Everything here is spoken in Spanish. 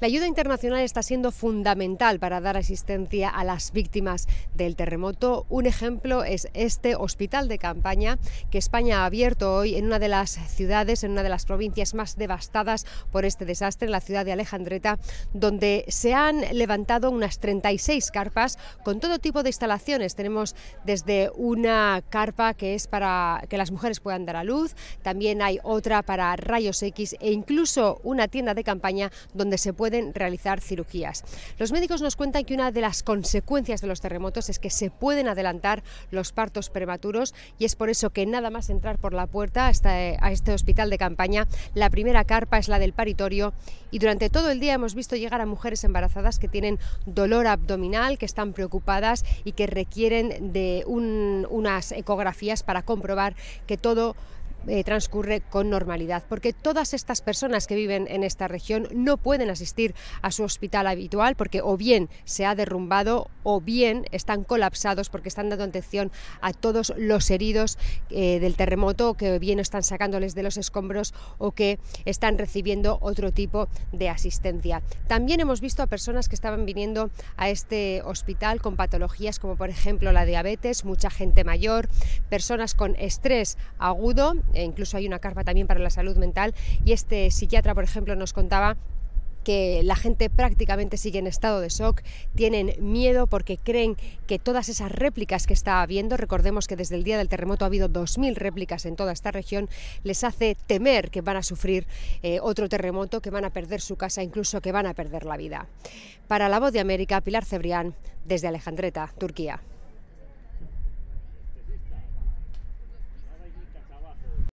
La ayuda internacional está siendo fundamental para dar asistencia a las víctimas del terremoto. Un ejemplo es este hospital de campaña que España ha abierto hoy en una de las ciudades, en una de las provincias más devastadas por este desastre, en la ciudad de Alejandreta, donde se han levantado unas 36 carpas con todo tipo de instalaciones. Tenemos desde una carpa que es para que las mujeres puedan dar a luz, también hay otra para rayos X e incluso una tienda de campaña donde se puede realizar cirugías. Los médicos nos cuentan que una de las consecuencias de los terremotos es que se pueden adelantar los partos prematuros y es por eso que nada más entrar por la puerta hasta eh, a este hospital de campaña, la primera carpa es la del paritorio y durante todo el día hemos visto llegar a mujeres embarazadas que tienen dolor abdominal, que están preocupadas y que requieren de unas ecografías para comprobar que todo eh, transcurre con normalidad, porque todas estas personas que viven en esta región no pueden asistir a su hospital habitual porque o bien se ha derrumbado o bien están colapsados porque están dando atención a todos los heridos eh, del terremoto que bien están sacándoles de los escombros o que están recibiendo otro tipo de asistencia. También hemos visto a personas que estaban viniendo a este hospital con patologías como por ejemplo la diabetes, mucha gente mayor, personas con estrés agudo e incluso hay una carpa también para la salud mental y este psiquiatra, por ejemplo, nos contaba que la gente prácticamente sigue en estado de shock, tienen miedo porque creen que todas esas réplicas que está habiendo, recordemos que desde el día del terremoto ha habido 2.000 réplicas en toda esta región, les hace temer que van a sufrir eh, otro terremoto, que van a perder su casa, incluso que van a perder la vida. Para la voz de América, Pilar Cebrián, desde Alejandreta, Turquía.